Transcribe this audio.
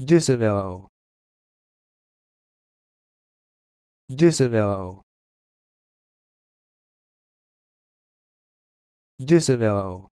Disallow. Disallow. Disallow.